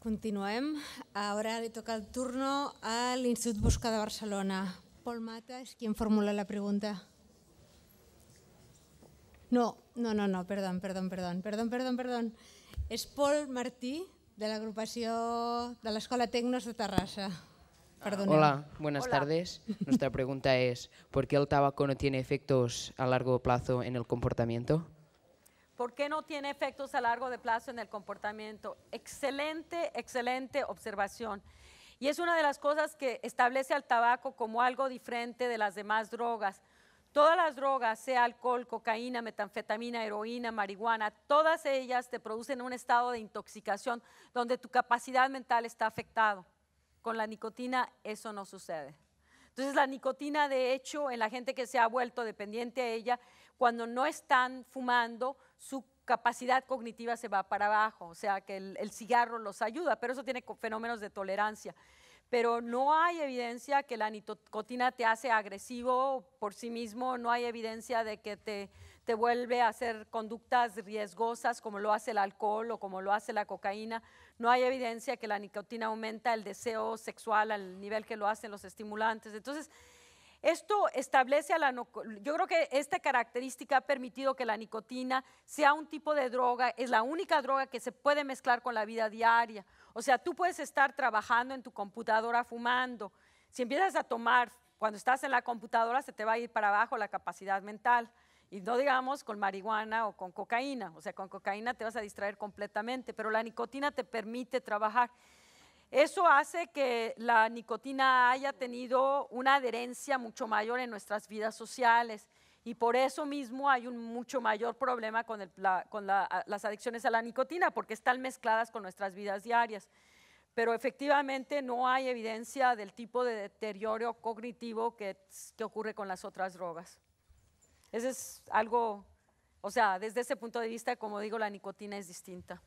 Continuem. Ara li toca el turno al Institut Busca de Barcelona. Paul Mata qui em formula la pregunta. No, no, no, no, perdó, perdó, perdó, perdó, perdó, perdón. És Paul Martí, de l'agrupació de l'Escola Tecnos de Terrassa. Perdoneu. Hola, buenas Hola. tardes. Nuestra pregunta es, ¿por qué el tabaco no tiene efectos a largo plazo en el comportamiento? ¿Por qué no tiene efectos a largo de plazo en el comportamiento? Excelente, excelente observación. Y es una de las cosas que establece al tabaco como algo diferente de las demás drogas. Todas las drogas, sea alcohol, cocaína, metanfetamina, heroína, marihuana, todas ellas te producen un estado de intoxicación donde tu capacidad mental está afectado. Con la nicotina eso no sucede. Entonces la nicotina, de hecho, en la gente que se ha vuelto dependiente a ella, cuando no están fumando, su capacidad cognitiva se va para abajo, o sea que el, el cigarro los ayuda, pero eso tiene fenómenos de tolerancia pero no hay evidencia que la nicotina te hace agresivo por sí mismo, no hay evidencia de que te, te vuelve a hacer conductas riesgosas como lo hace el alcohol o como lo hace la cocaína, no hay evidencia que la nicotina aumenta el deseo sexual al nivel que lo hacen los estimulantes. Entonces, esto establece a la... Yo creo que esta característica ha permitido que la nicotina sea un tipo de droga, es la única droga que se puede mezclar con la vida diaria. O sea, tú puedes estar trabajando en tu computadora fumando. Si empiezas a tomar cuando estás en la computadora, se te va a ir para abajo la capacidad mental. Y no digamos con marihuana o con cocaína. O sea, con cocaína te vas a distraer completamente, pero la nicotina te permite trabajar. Eso hace que la nicotina haya tenido una adherencia mucho mayor en nuestras vidas sociales y por eso mismo hay un mucho mayor problema con, las adicciones a la nicotina porque están mezcladas con nuestras vidas diarias. Pero efectivamente no hay evidencia del tipo de deterioro cognitivo que, ocurre con las otras drogas. Eso es algo, o sea, desde ese punto de vista, como digo, la nicotina es distinta.